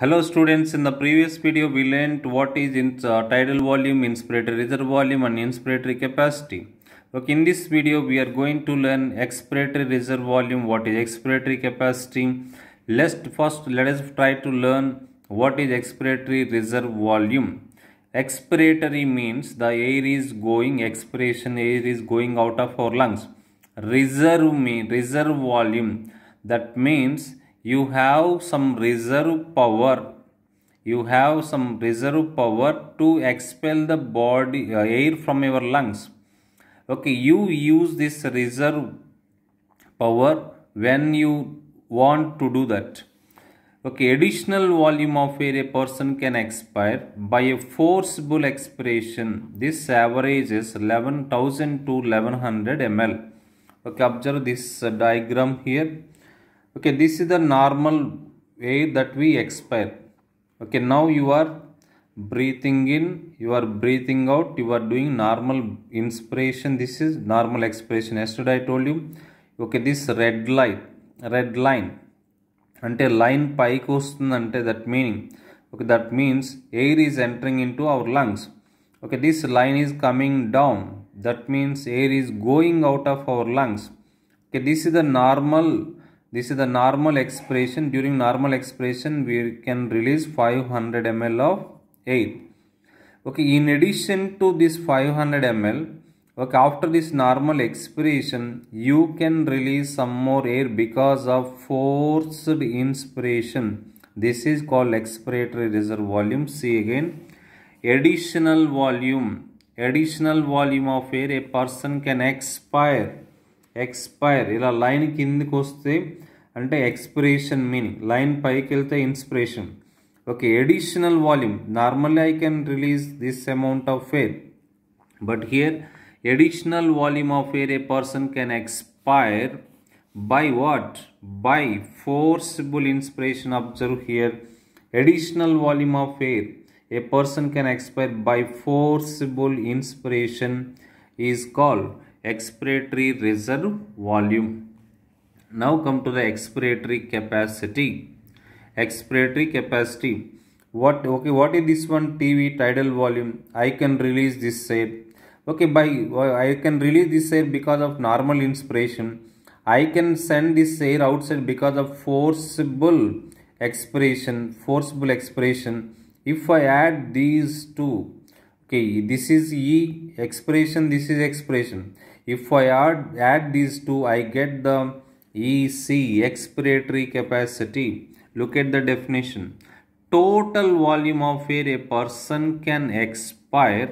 Hello students, in the previous video we learnt what is in, uh, tidal volume, inspiratory reserve volume and inspiratory capacity. Okay, in this video we are going to learn expiratory reserve volume, what is expiratory capacity. Let's first let us try to learn what is expiratory reserve volume. Expiratory means the air is going, expiration air is going out of our lungs. Reserve mean reserve volume that means you have some reserve power you have some reserve power to expel the body uh, air from your lungs okay you use this reserve power when you want to do that okay additional volume of air a person can expire by a forcible expiration this average is 11000 to 1100 ml okay observe this uh, diagram here okay this is the normal way that we expire okay now you are breathing in you are breathing out you are doing normal inspiration this is normal expiration yesterday i told you okay this red line, red line until line pike until that meaning okay that means air is entering into our lungs okay this line is coming down that means air is going out of our lungs okay this is the normal this is the normal expression during normal expression we can release 500 ml of air okay in addition to this 500 ml okay after this normal expiration you can release some more air because of forced inspiration this is called expiratory reserve volume see again additional volume additional volume of air a person can expire expire ఇలా line కిందికి వస్తే అంటే expiration meaning line పైకి వెళ్తే inspiration okay additional volume normally I can release this amount of air but here additional volume of air a person can expire by what by forcible inspiration observe here additional volume of air a person can expire by forcible inspiration is called expiratory reserve volume. Now come to the expiratory capacity. Expiratory capacity. What okay? What is this one? TV tidal volume. I can release this air. Okay, by I can release this air because of normal inspiration. I can send this air outside because of forcible expiration. Forcible expiration. If I add these two, okay, this is E expiration. This is expiration if I add, add these two, I get the EC, expiratory capacity. Look at the definition. Total volume of air a person can expire.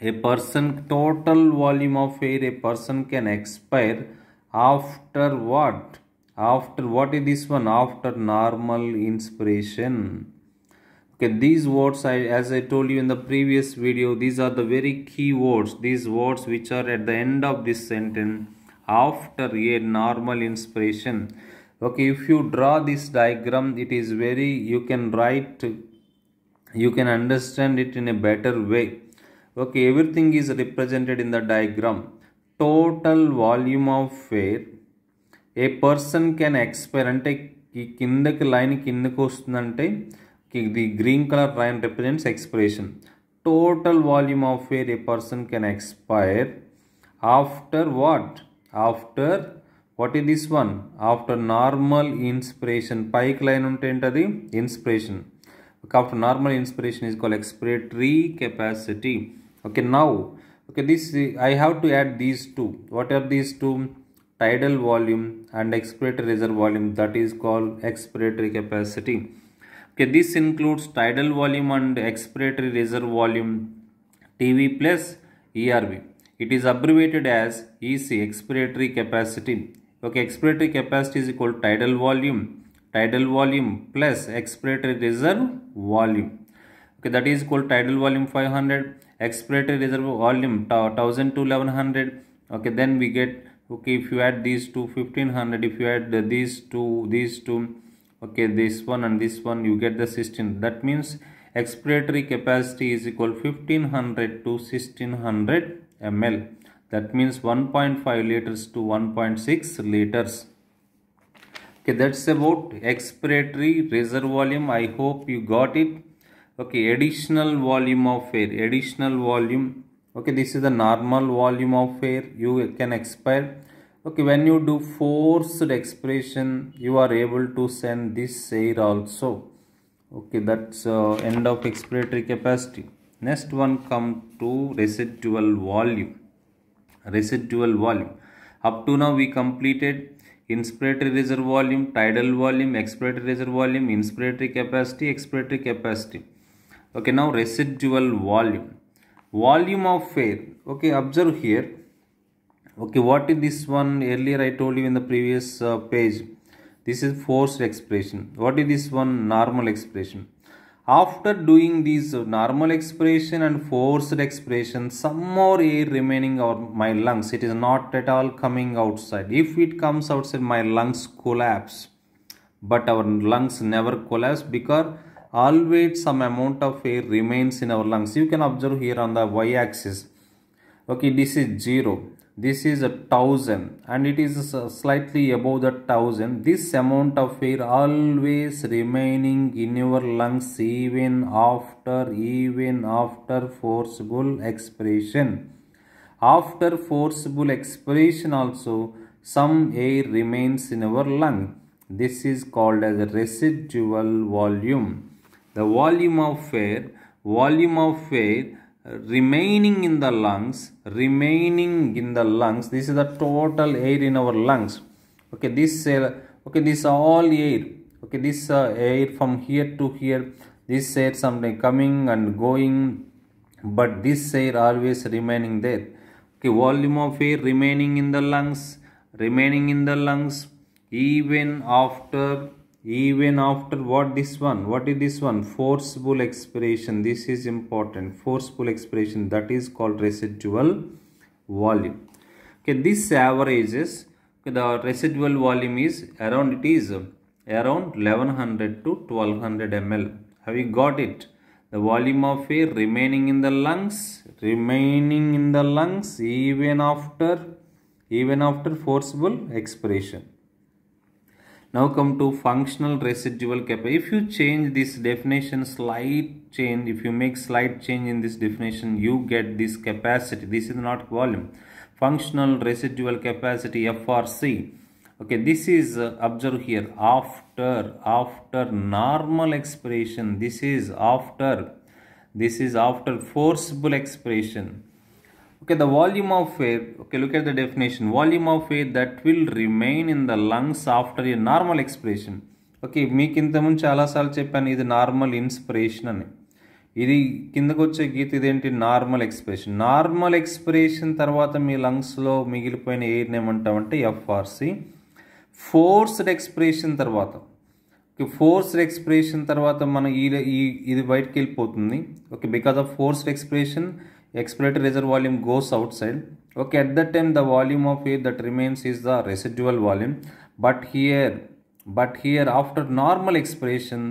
A person, total volume of air a person can expire after what? After what is this one? After normal inspiration okay these words i as i told you in the previous video these are the very key words these words which are at the end of this sentence after a normal inspiration okay if you draw this diagram it is very you can write you can understand it in a better way okay everything is represented in the diagram total volume of air a person can experiment. అంటే కిందకి line కిందకు the green color line represents expiration. Total volume of air a person can expire after what? After what is this one? After normal inspiration. Pike line the inspiration. After normal inspiration is called expiratory capacity. Okay, now okay this I have to add these two. What are these two? Tidal volume and expiratory reserve volume. That is called expiratory capacity. Okay, this includes tidal volume and expiratory reserve volume TV plus ERV. It is abbreviated as EC, expiratory capacity. Okay, expiratory capacity is equal to tidal volume, tidal volume plus expiratory reserve volume. Okay, that is equal to tidal volume 500, expiratory reserve volume 1000 to 1100. Okay, then we get, okay, if you add these two, 1500, if you add these two, these two, okay this one and this one you get the 16 that means expiratory capacity is equal 1500 to 1600 ml that means 1.5 liters to 1.6 liters okay that's about expiratory reserve volume i hope you got it okay additional volume of air additional volume okay this is the normal volume of air you can expire okay when you do forced expression you are able to send this air also okay that's uh, end of expiratory capacity next one come to residual volume residual volume up to now we completed inspiratory reserve volume tidal volume expiratory reserve volume inspiratory capacity expiratory capacity okay now residual volume volume of air okay observe here okay what is this one earlier i told you in the previous uh, page this is forced expression what is this one normal expression after doing these uh, normal expression and forced expression some more air remaining on my lungs it is not at all coming outside if it comes outside my lungs collapse but our lungs never collapse because always some amount of air remains in our lungs you can observe here on the y axis okay this is zero this is a thousand and it is slightly above the thousand this amount of air always remaining in your lungs even after even after forcible expiration after forcible expiration also some air remains in our lung this is called as residual volume the volume of air volume of air remaining in the lungs remaining in the lungs this is the total air in our lungs okay this uh, okay this all air okay this uh, air from here to here this air sometimes coming and going but this air always remaining there okay volume of air remaining in the lungs remaining in the lungs even after even after what this one what is this one Forceful expiration this is important Forceful expiration that is called residual volume okay this averages okay, the residual volume is around it is around 1100 to 1200 ml have you got it the volume of air remaining in the lungs remaining in the lungs even after even after forcible expiration now come to functional residual capacity. If you change this definition slight change, if you make slight change in this definition, you get this capacity. This is not volume. Functional residual capacity FRC. Okay, this is uh, observe here after after normal expiration. This is after this is after forcible expiration okay the volume of air okay look at the definition volume of air that will remain in the lungs after a normal expiration okay మీకు ఇంతకుముందు చాలాసార్లు చెప్పాను ఇది normal inspiration అని ఇది కిందకు వచ్చే గీత ఇదేంటి నార్మల్ ఎక్స్ప్రెషన్ నార్మల్ ఎక్స్ప్రెషన్ తర్వాత మీ లంగ్స్లో మిగిలిపోయిన ఎయిర్ని ఏమంటామంటే ఎఫ్ఆర్సి ఫోర్స్డ్ ఎక్స్ప్రెషన్ తర్వాత ఓకే ఫోర్స్డ్ ఎక్స్ప్రెషన్ తర్వాత మనం ఈ ఇది బయటకు వెళ్ళిపోతుంది okay because of forced expression expiratory reserve volume goes outside okay at that time the volume of air that remains is the residual volume but here but here after normal expiration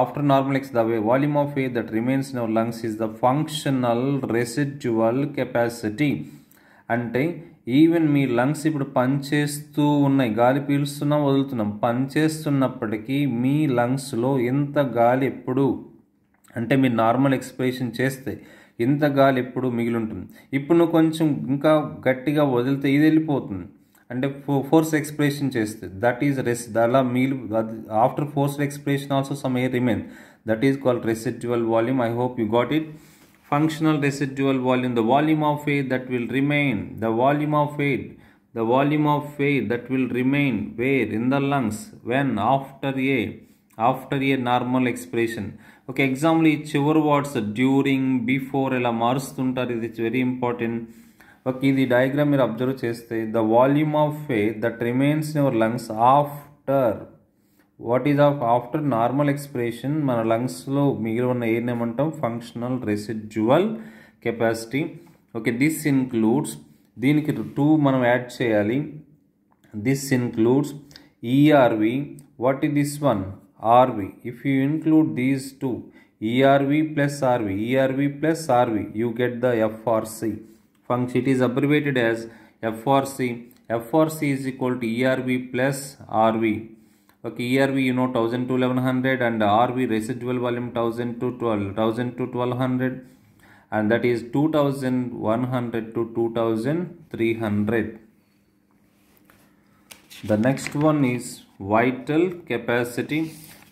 after normal ex the volume of air that remains in our lungs is the functional residual capacity అంటే even మీ lungs ఇప్పుడు పనిచేస్తూ ఉన్నాయి గాలి పీలుస్తున్నాం వదులుతున్నాం పనిచేస్తున్నప్పటికీ మీ లంగ్స్లో ఎంత గాలి ఎప్పుడు అంటే మీరు నార్మల్ ఎక్స్పిరేషన్ చేస్తే ఇంత గాలి ఎప్పుడు మిగిలింటుంది ఇప్పుడు నువ్వు కొంచెం ఇంకా గట్టిగా వదిలితే ఇది వెళ్ళిపోతుంది అంటే ఫోర్స్ ఎక్స్ప్రెషన్ చేస్తే దట్ ఈజ్ రెస్ అలా మిగిలి after force expression also some a remain that is called residual volume I hope you got it functional residual volume the volume of air that will remain the volume of air the volume of air that will remain where in the lungs when after a after a normal expression ఒక example ఈ చివరి words during before ఇలా మారుస్తుంటారు ఇది very important okay ఇది diagram మీరు observe చేస్తే the volume of a that remains in your lungs after what is of after normal expression మన లంగ్స్లో మిగిలి ఉన్న ఏం ఏమంటాం functional residual capacity okay this includes దీనికి టూ మనం యాడ్ చేయాలి దిస్ ఇన్క్లూడ్స్ ఈఆర్వి వాట్ ఈ this one RV. If you include these two, ERV plus RV, ERV plus RV, you get the FRC. Function it is abbreviated as FRC. FRC is equal to ERV plus RV. Okay, ERV you know 1000 to 1100 and RV residual volume 1000 to 12, 1000 to 1200 and that is 2100 to 2300. The next one is vital capacity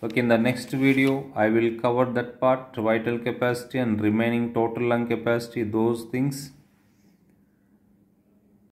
okay in the next video i will cover that part vital capacity and remaining total lung capacity those things